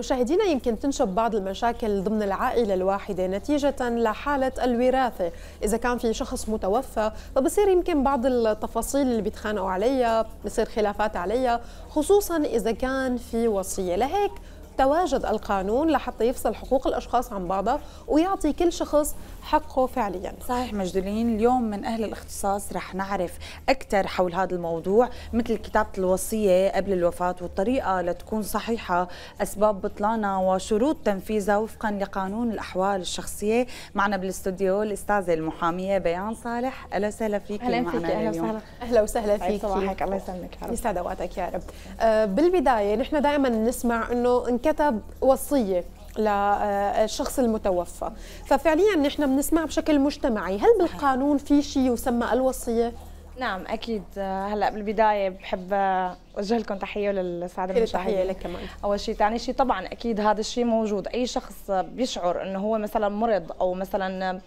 مشاهدينا يمكن تنشب بعض المشاكل ضمن العائلة الواحدة نتيجة لحالة الوراثة إذا كان في شخص متوفى فبصير يمكن بعض التفاصيل اللي بيتخانقوا عليها بصير خلافات عليها خصوصا إذا كان في وصية لهيك تواجد القانون لحتى يفصل حقوق الأشخاص عن بعضها ويعطي كل شخص حقه فعليا صحيح مجدولين اليوم من أهل الاختصاص رح نعرف أكثر حول هذا الموضوع مثل كتابة الوصية قبل الوفاة والطريقة لتكون صحيحة أسباب بطلانها وشروط تنفيذها وفقا لقانون الأحوال الشخصية معنا بالاستوديو الأستاذة المحامية بيان صالح أهلا وسهلا فيك أهلا فيك أهلا وسهلا أهلا وسهلا فيك صباحك الله يسلمك يا رب يسعد أوقاتك يا رب آه، بالبداية نحن دائما نسمع أنه انكتب وصية للشخص آه، المتوفى ففعليا نحن بنسمع بشكل مجتمعي هل بالقانون في شيء يسمى الوصيه نعم اكيد آه، هلا بالبدايه بحب آه، اوجه لكم تحيه للسعاده المشاهدين تحيه لك كمان اول شيء ثاني شيء طبعا اكيد هذا الشيء موجود اي شخص بيشعر انه هو مثلا مرض او مثلا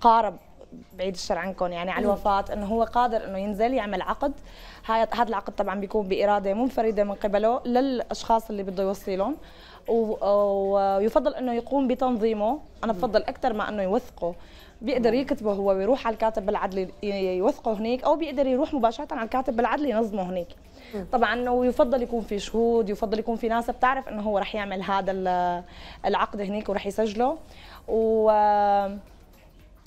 قارب بعيد الشر عنكم يعني على الوفاه انه هو قادر انه ينزل يعمل عقد هذا العقد طبعا بيكون باراده منفرده من قبله للاشخاص اللي بده يوصي لهم ويفضل انه يقوم بتنظيمه انا بفضل اكثر ما انه يوثقه بيقدر يكتبه هو ويروح على الكاتب بالعدل يوثقه هناك او بيقدر يروح مباشره على الكاتب بالعدل ينظمه هناك طبعا ويفضل يكون في شهود يفضل يكون في ناس بتعرف انه هو رح يعمل هذا العقد هناك ورح يسجله و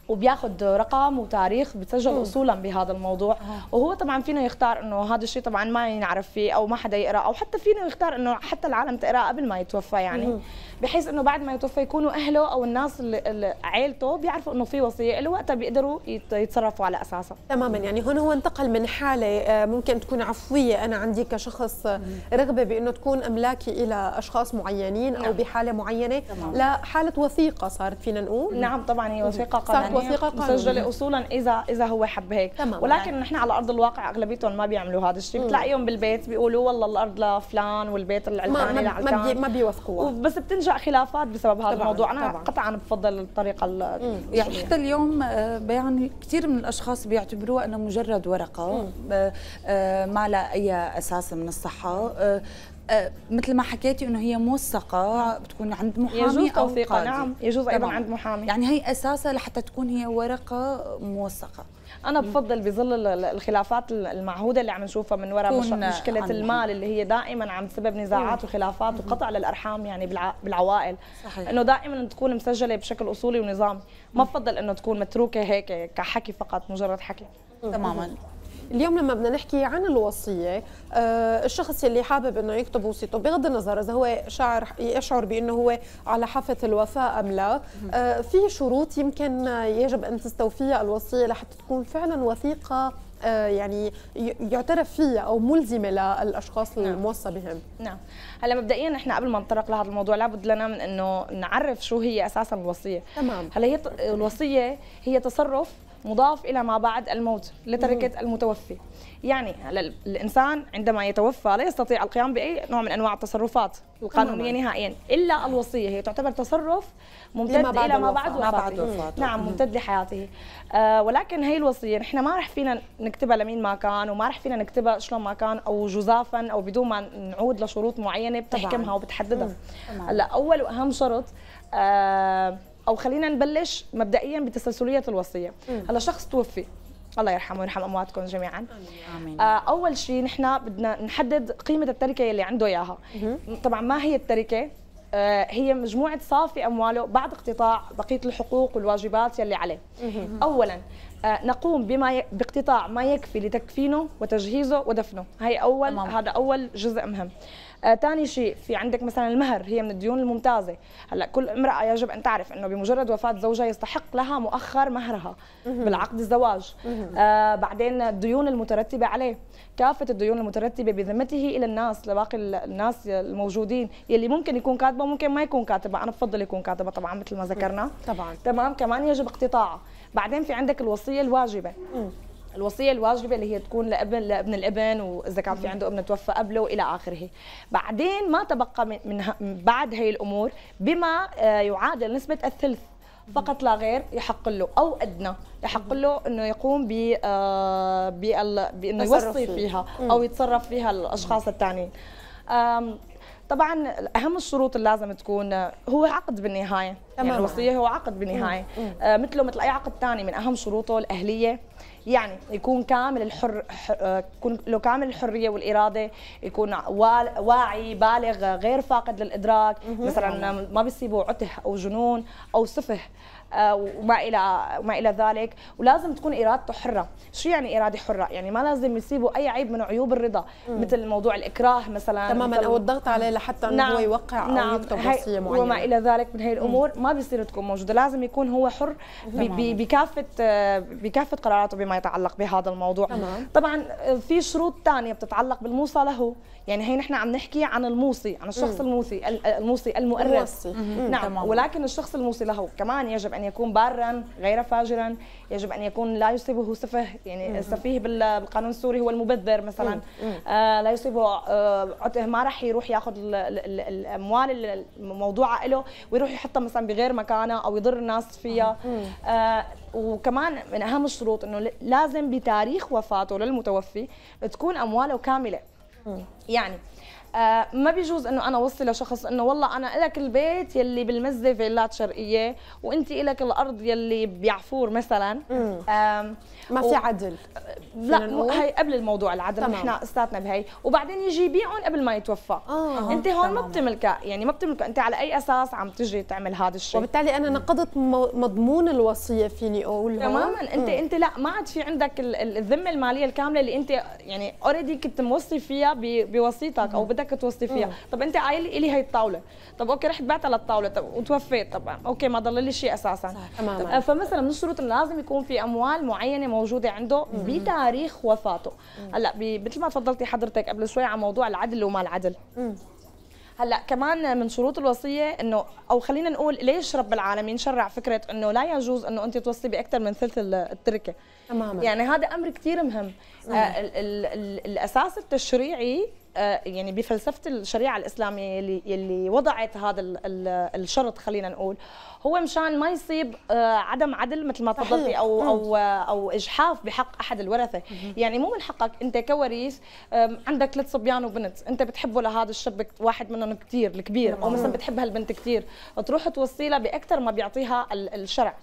وبياخذ رقم وتاريخ بتسجل اصولا بهذا الموضوع آه. وهو طبعا فينا يختار انه هذا الشيء طبعا ما ينعرف فيه او ما حدا يقرا او حتى فينا يختار انه حتى العالم تقرا قبل ما يتوفى يعني بحيث انه بعد ما يتوفى يكونوا اهله او الناس اللي عيلته بيعرفوا انه في وصيه له وقتها بيقدروا يتصرفوا على اساسها تماما يعني هون هو انتقل من حاله آه، ممكن تكون عفويه انا عندي كشخص آه، رغبه بانه تكون املاكي الى اشخاص معينين او نعم. بحاله معينه لحاله وثيقه صارت فينا نقول نعم طبعا هي وثيقه قانونيه يعني وثيقه مسجله اصولا اذا اذا هو حب هيك تمام ولكن نحن على ارض الواقع اغلبيتهم ما بيعملوا هذا الشيء بتلاقيهم بالبيت بيقولوا والله الارض لفلان والبيت العلفاني لعلفان ما, بيوثقوها ما بس بتنشا خلافات بسبب هذا الموضوع انا قطعا بفضل الطريقه يعني حتى اليوم يعني كثير من الاشخاص بيعتبروها انه مجرد ورقه آه، آه، ما لها اي اساس من الصحه آه، مثل ما حكيتي انه هي موثقه بتكون عند محامي يجوز توثيقها توثيقة نعم يجوز ايضا عند محامي يعني هي اساسها لحتى تكون هي ورقه موثقه انا بفضل بظل الخلافات المعهوده اللي عم نشوفها من وراء مشكله المال اللي هي دائما عم تسبب نزاعات وخلافات وقطع للارحام يعني بالعوائل صحيح. انه دائما تكون مسجله بشكل اصولي ونظامي ما بفضل انه تكون متروكه هيك كحكي فقط مجرد حكي تماما اليوم لما بدنا نحكي عن الوصيه آه، الشخص اللي حابب انه يكتب وصيته بغض النظر اذا هو شاعر يشعر بانه هو على حافه الوفاء ام لا آه، في شروط يمكن يجب ان تستوفيها الوصيه لحتى تكون فعلا وثيقه آه، يعني يعترف فيها او ملزمه للاشخاص نعم. الموصى بهم نعم هلا مبدئيا نحن قبل ما نطرق لهذا الموضوع لابد لنا من انه نعرف شو هي اساسا الوصيه تمام هلا هي الوصيه هي تصرف مضاف إلى ما بعد الموت لتركة المتوفي يعني الإنسان عندما يتوفى لا يستطيع القيام بأي نوع من أنواع التصرفات القانونية يعني. نهائيا إلا الوصية هي تعتبر تصرف ممتد بعد إلى ما بعد وفاته نعم ممتد لحياته آه ولكن هي الوصية نحن ما رح فينا نكتبها لمين ما كان وما رح فينا نكتبها شلون ما كان أو جزافا أو بدون ما نعود لشروط معينة بتحكمها وبتحددها هلا أول وأهم شرط آه او خلينا نبلش مبدئيا بتسلسليه الوصيه هلا شخص توفي الله يرحمه ويرحم امواتكم جميعا امين آه اول شيء نحن بدنا نحدد قيمه التركه اللي عنده اياها طبعا ما هي التركه آه هي مجموعه صافي امواله بعد اقتطاع بقيه الحقوق والواجبات يلي عليه اولا آه، نقوم بما ي... باقتطاع ما يكفي لتكفينه وتجهيزه ودفنه هي اول أمام. هذا اول جزء مهم ثاني آه، شيء في عندك مثلا المهر هي من الديون الممتازه هلا كل امراه يجب ان تعرف انه بمجرد وفاه زوجها يستحق لها مؤخر مهرها بالعقد الزواج آه بعدين الديون المترتبه عليه كافه الديون المترتبه بذمته الى الناس لباقي الناس الموجودين يلي ممكن يكون كاتبه ممكن ما يكون كاتبه انا بفضل يكون كاتبه طبعا مثل ما ذكرنا طبعا تمام كمان يجب اقتطاعه بعدين في عندك الوصيه الواجبه الوصيه الواجبه اللي هي تكون لابن لابن الابن واذا كان في عنده ابن توفى قبله والى اخره بعدين ما تبقى من بعد هي الامور بما آه، يعادل نسبه الثلث فقط لا غير يحق له او ادنى يحق له انه يقوم ب آه، بانه يوصي فيها او يتصرف فيها الاشخاص الثانيين طبعا اهم الشروط اللي لازم تكون آه، هو عقد بالنهايه يعني الوصيه هو عقد بالنهايه مثله مثل اي عقد ثاني من اهم شروطه الاهليه يعني يكون كامل الحر آه، يكون له كامل الحريه والاراده يكون واعي بالغ غير فاقد للادراك مثلا ما بيصيبه عته او جنون او سفه آه، وما الى وما الى ذلك ولازم تكون ارادته حره شو يعني اراده حره يعني ما لازم يصيبه اي عيب من عيوب الرضا مم. مثل موضوع الاكراه مثلا تماما او الضغط عليه لحتى انه نعم. هو يوقع او نعم. يكتب وصيه معينه وما الى ذلك من هي الامور مم. ما بيصير تكون موجوده لازم يكون هو حر بكافه آه، بكافه قراراته بما يتعلق بهذا الموضوع تمام. طبعا آه، في شروط ثانيه بتتعلق بالموصى له يعني هي نحن عم نحكي عن الموصي عن الشخص مم. الموصي آه، الموصي المؤرث نعم تمام. ولكن الشخص الموصي له كمان يجب ان يكون بارا غير فاجرا يجب ان يكون لا يصيبه سفه يعني مم. السفيه بالقانون السوري هو المبذر مثلا مم. آه لا يصيبه آه عته ما راح يروح ياخذ الاموال الموضوعه له ويروح يحطها مثلا بغير مكانه او يضر الناس فيها آه وكمان من اهم الشروط انه لازم بتاريخ وفاته للمتوفي تكون امواله كامله يعني آه، ما بيجوز انه انا اوصي لشخص انه والله انا لك البيت يلي بالمزه فيلات شرقيه وانت لك الارض يلي بيعفور مثلا ما في عدل آه، لا هي قبل الموضوع العدل نحن استاتنا بهي وبعدين يجي يبيعهم قبل ما يتوفى آه. انت هون ما بتملكها يعني ما بتملكها انت على اي اساس عم تجي تعمل هذا الشيء وبالتالي انا نقضت مضمون الوصيه فيني اقول تماما انت مم. انت لا ما عاد في عندك الذمه الماليه الكامله اللي انت يعني اوريدي كنت موصي فيها بوصيتك او بدك بدك حضرتك فيها طب انت قايل لي هي الطاوله طب اوكي رحت بعت للطاوله طب وتوفيت طبعا اوكي ما ضل لي شيء اساسا تماما آه، فمثلا من الشروط اللي لازم يكون في اموال معينه موجوده عنده بتاريخ وفاته هلا مثل ما تفضلتي حضرتك قبل شوي على موضوع العدل وما العدل مم. هلا كمان من شروط الوصيه انه او خلينا نقول ليش رب العالمين شرع فكره انه لا يجوز انه انت توصي باكثر من ثلث التركه تماما يعني هذا امر كثير مهم آه الـ الـ الاساس التشريعي آه، يعني بفلسفه الشريعه الاسلاميه اللي اللي وضعت هذا الشرط خلينا نقول هو مشان ما يصيب آه، عدم عدل مثل ما تفضلتي او او آه، او اجحاف بحق احد الورثه يعني مو من حقك انت كوريث عندك ثلاث صبيان وبنت انت بتحبه لهذا الشاب واحد منهم كثير الكبير او مثلا بتحب هالبنت كثير تروح توصي لها باكثر ما بيعطيها الشرع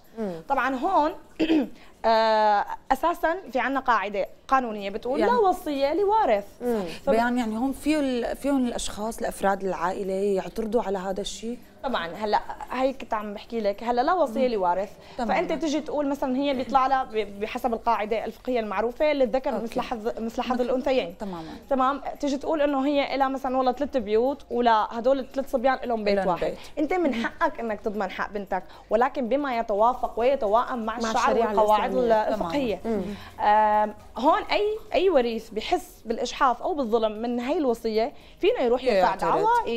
طبعا هون آه، اساسا في عندنا قاعده قانونيه بتقول يعني لا وصيه لوارث بيان يعني هم فيه فيهم الاشخاص الافراد العائله يعترضوا على هذا الشيء طبعا هلا هي كنت عم بحكي لك هلا لا وصيه لوارث فانت تجي تقول مثلا هي بيطلع لها بحسب القاعده الفقهيه المعروفه للذكر أوكي. مثل حظ مثل حظ الانثيين تماما تمام تيجي تقول انه هي لها مثلا والله ثلاث بيوت ولا هدول الثلاث صبيان لهم بيت واحد بيت. انت من حقك انك تضمن حق بنتك ولكن بما يتوافق ويتوائم مع, مع الشعر والقواعد الفقهيه هون اي اي وريث بحس بالاشحاف او بالظلم من هي الوصيه فينا يروح يرفع دعوى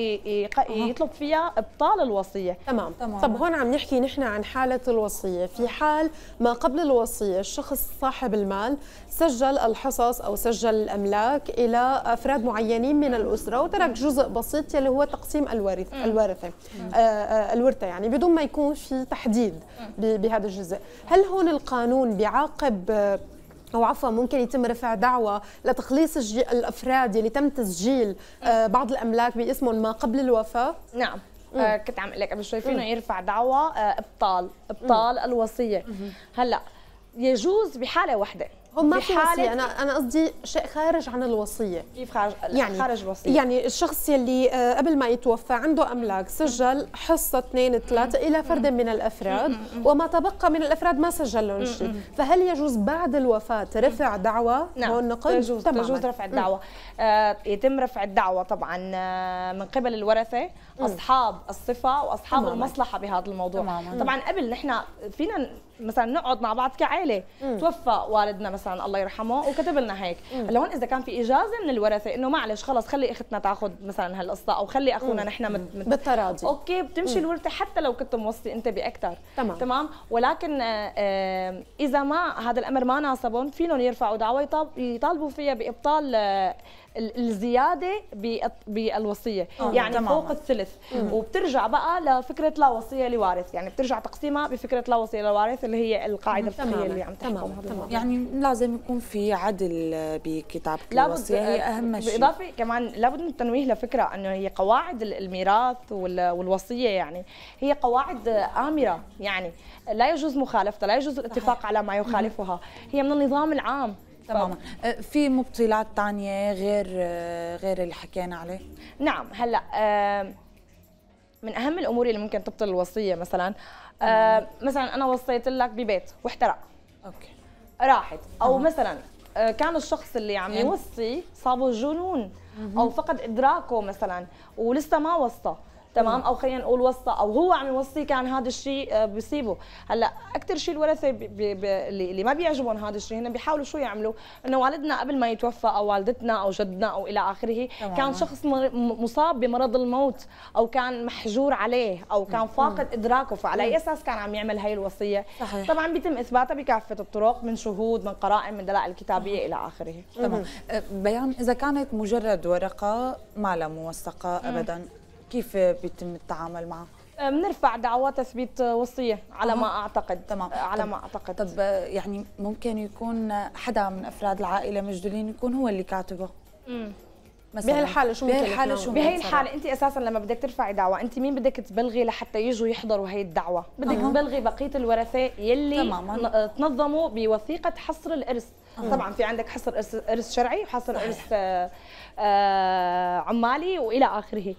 يطلب فيها ابطال الوصيه تمام. تمام تمام طب هون عم نحكي نحن عن حالة الوصية في حال ما قبل الوصية الشخص صاحب المال سجل الحصص أو سجل الأملاك إلى أفراد معينين من الأسرة وترك جزء بسيط اللي هو تقسيم الورث الورثة آه، آه، الورثة يعني بدون ما يكون في تحديد بهذا الجزء هل هون القانون بيعاقب آه، او عفوا ممكن يتم رفع دعوى لتخليص الافراد اللي تم تسجيل بعض الاملاك باسمهم ما قبل الوفاه نعم آه كنت عم اقول لك قبل شوي فينه يرفع دعوى آه ابطال ابطال الوصيه هلا يجوز بحاله واحده هم ما في وصيه انا انا قصدي شيء خارج عن الوصيه كيف خارج يعني خارج الوصيه يعني الشخص يلي آه، قبل ما يتوفى عنده املاك سجل حصه اثنين ثلاثه الى فرد من الافراد وما تبقى من الافراد ما سجل لهم شيء فهل يجوز بعد الوفاه رفع دعوى نعم نقل نعم يجوز تماما. يجوز رفع الدعوى آه يتم رفع الدعوى طبعا آه، من قبل الورثه اصحاب الصفه واصحاب تماما. المصلحه بهذا الموضوع تماما. طبعا قبل نحن فينا مثلا نقعد مع بعض كعائله توفى والدنا مثلا مثلا الله يرحمه وكتب لنا هيك هون اذا كان في اجازه من الورثه انه معلش خلص خلي اختنا تاخذ مثلا هالقصه او خلي اخونا نحن مت... مت... بالتراضي اوكي بتمشي الورثه حتى لو كنت موصي انت باكثر تمام تمام ولكن آه، آه، اذا ما هذا الامر ما ناسبهم فينهم يرفعوا دعوه يطالبوا فيها بابطال آه، الزياده بالوصيه يعني تمام. فوق الثلث وبترجع بقى لفكره لا وصيه لوارث يعني بترجع تقسيمها بفكره لا وصيه لوارث اللي هي القاعده الفقهيه اللي عم تحكم تمام. تمام. يعني لا لازم يكون في عدل بكتابة آه، الوصية هي أهم شيء بالإضافة كمان لابد من التنويه لفكرة أنه هي قواعد الميراث والوصية يعني هي قواعد آمرة يعني لا يجوز مخالفتها لا يجوز الاتفاق صحيح. على ما يخالفها هي من النظام العام تماما أه، في مبطلات ثانيه غير أه، غير اللي حكينا عليه نعم هلا من اهم الامور اللي ممكن تبطل الوصيه مثلا مثلا انا وصيت لك ببيت واحترق اوكي راحت او مثلا آه، كان الشخص اللي عم يوصي صابه جنون او فقد ادراكه مثلا ولسه ما وصى تمام او خلينا نقول وصى او هو عم يوصيك عن هذا الشيء آه، بيصيبه هلا اكثر شيء الورثه اللي ما بيعجبهم هذا الشيء هن بيحاولوا شو يعملوا انه والدنا قبل ما يتوفى او والدتنا او جدنا او الى اخره طبعا. كان شخص مصاب بمرض الموت او كان محجور عليه او كان فاقد ادراكه فعلى اي اساس كان عم يعمل هي الوصيه صحيح. طبعا بيتم اثباتها بكافه الطرق من شهود من قرائن من دلائل كتابيه الى اخره تمام أه، بيان اذا كانت مجرد ورقه ما لا موثقه ابدا كيف بيتم التعامل معه؟ بنرفع آه، دعوى تثبيت وصيه على ما اعتقد تمام على ما اعتقد طب آه، يعني ممكن يكون حدا من افراد العائله مجدولين يكون هو اللي كاتبه امم مثلا بهالحالة شو بهالحالة شو بهي الحالة أنت أساسا لما بدك ترفعي دعوى أنت مين بدك تبلغي لحتى يجوا يحضروا هي الدعوة بدك تبلغي بقية الورثة يلي تماما. تنظموا بوثيقة حصر الإرث آه. طبعا في عندك حصر ارث شرعي وحصر ارث آه، عمالي والى اخره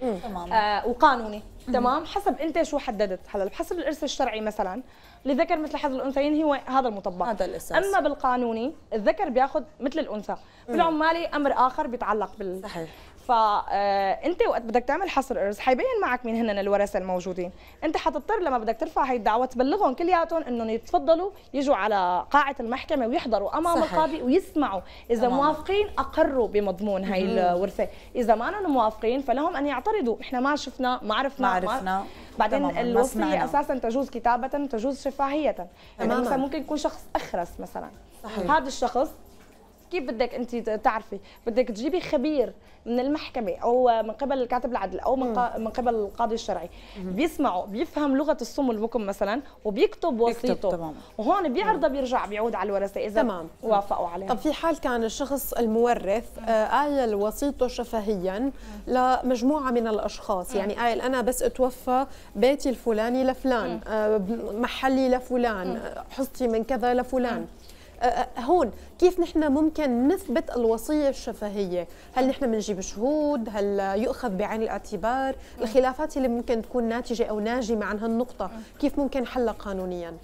آه وقانوني تمام حسب انت شو حددت هلا بحصر الارث الشرعي مثلا للذكر مثل حظ الانثيين هو هذا المطبق هذا الاساس اما بالقانوني الذكر بياخذ مثل الانثى بالعمالي امر اخر بيتعلق بال صحيح فانت آه، وقت بدك تعمل حصر ارز حيبين معك مين هن الورثه الموجودين انت حتضطر لما بدك ترفع هي الدعوه تبلغهم كلياتهم انهم يتفضلوا يجوا على قاعه المحكمه ويحضروا امام القاضي ويسمعوا اذا أمام. موافقين اقروا بمضمون هي الورثه اذا ما موافقين فلهم ان يعترضوا احنا ما شفنا ما عرفنا ما عرفنا بعدين الوصيه اساسا تجوز كتابه تجوز شفاهيه يعني مثلا ممكن يكون شخص اخرس مثلا صحيح. هذا الشخص كيف بدك انت تعرفي بدك تجيبي خبير من المحكمه او من قبل الكاتب العدل او من, من قبل القاضي الشرعي بيسمعوا بيفهم لغه الصم والبكم مثلا وبيكتب وصيته وهون بيعرضها بيرجع بيعود على الورثه اذا تمام. وافقوا عليها طب في حال كان الشخص المورث قايل آه، وصيته شفهيا لمجموعه من الاشخاص يعني قايل انا بس اتوفى بيتي الفلاني لفلان آه، محلي لفلان آه، حصتي من كذا لفلان أه، أه، هون كيف نحن ممكن نثبت الوصية الشفهية هل نحن بنجيب شهود هل يؤخذ بعين الاعتبار الخلافات اللي ممكن تكون ناتجة أو ناجمة عن هالنقطة كيف ممكن حلها قانونياً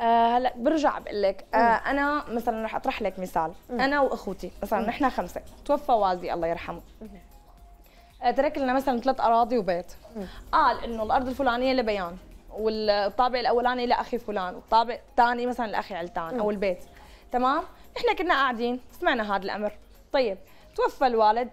أه، هلا آه برجع بقول لك آه انا مثلا رح اطرح لك مثال انا واخوتي مثلا نحن خمسه توفى والدي الله يرحمه آه ترك لنا مثلا ثلاث اراضي وبيت قال انه الارض الفلانيه لبيان والطابع الاولاني لاخي فلان والطابع الثاني مثلا لاخي علتان او البيت تمام احنا كنا قاعدين سمعنا هذا الامر طيب توفى الوالد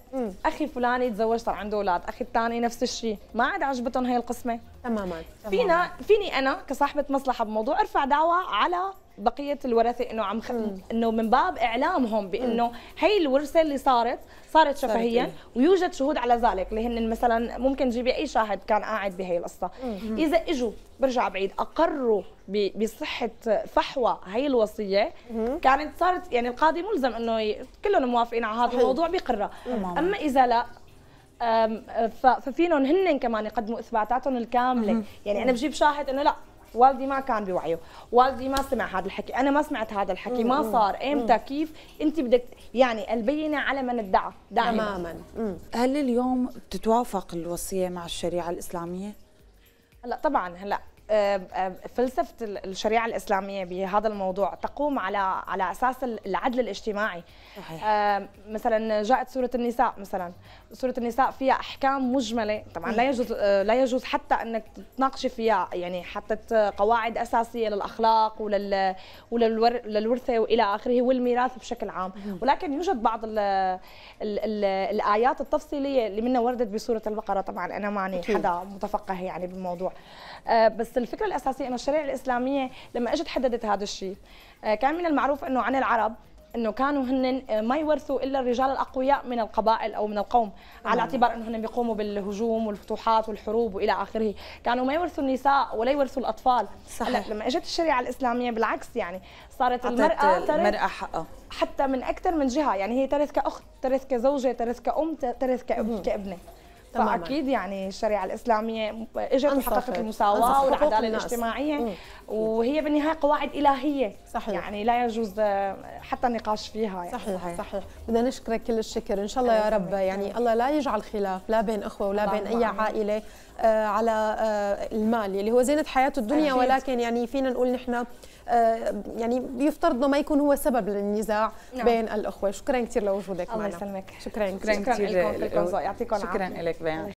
اخي فلان تزوج صار عنده اولاد اخي الثاني نفس الشيء ما عاد عجبتهم هي القسمه تماما فينا فيني انا كصاحبه مصلحه بموضوع ارفع دعوى على بقيه الورثه انه عم خ... انه من باب اعلامهم بانه هي الورثه اللي صارت صارت شفهيا إيه. ويوجد شهود على ذلك اللي هن مثلا ممكن تجيبي اي شاهد كان قاعد بهي القصه اذا اجوا برجع بعيد اقروا بصحه فحوى هي الوصيه كانت صارت يعني القاضي ملزم انه ي... كلهم موافقين على هذا الموضوع بقره اما اذا لا ففينهم هن كمان يقدموا اثباتاتهم الكامله يعني انا بجيب شاهد انه لا والدي ما كان بوعيه والدي ما سمع هذا الحكي انا ما سمعت هذا الحكي مم. ما صار امتى كيف انت بدك يعني البينه على من ادعى تماما مم. هل اليوم تتوافق الوصيه مع الشريعه الاسلاميه هلا طبعا هلا فلسفه الشريعه الاسلاميه بهذا الموضوع تقوم على على اساس العدل الاجتماعي صحيح. آه، مثلا جاءت سوره النساء مثلا سوره النساء فيها احكام مجمله طبعا لا يجوز آه، لا يجوز حتى انك تناقشي فيها يعني حطت قواعد اساسيه للاخلاق ولل وللورثه والى اخره والميراث بشكل عام ولكن يوجد بعض الـ الـ الـ الايات التفصيليه اللي منها وردت بسوره البقره طبعا انا ماني حدا متفقه يعني بالموضوع آه، بس الفكره الاساسيه انه الشريعه الاسلاميه لما اجت حددت هذا الشيء آه، كان من المعروف انه عن العرب انه كانوا هن آه، ما يورثوا الا الرجال الاقوياء من القبائل او من القوم على نعم. اعتبار انه هن بيقوموا بالهجوم والفتوحات والحروب والى اخره كانوا ما يورثوا النساء ولا يورثوا الاطفال صحيح. لما اجت الشريعه الاسلاميه بالعكس يعني صارت المراه المراه حقها حتى من اكثر من جهه يعني هي ترث كاخت ترث كزوجه ترث كام ترث كابنه تماما. فاكيد يعني الشريعه الاسلاميه اجت وحققت المساواه والعداله الاجتماعيه مم. وهي بالنهايه قواعد الهيه صحيح. يعني لا يجوز حتى النقاش فيها يعني. صحيح صحيح, صحيح. بدنا نشكرك كل الشكر ان شاء الله يا رب يعني الله لا يجعل خلاف لا بين اخوه ولا بين اي عائله آه، على آه، المال اللي هو زينه حياه الدنيا ولكن يعني فينا نقول نحن آه، يعني يفترض ما يكون هو سبب للنزاع نعم. بين الاخوه شكرا كثير لوجودك معنا الله يسلمك شكرا كثير شكرا كثير يعطيكم العافيه شكرا لك بيان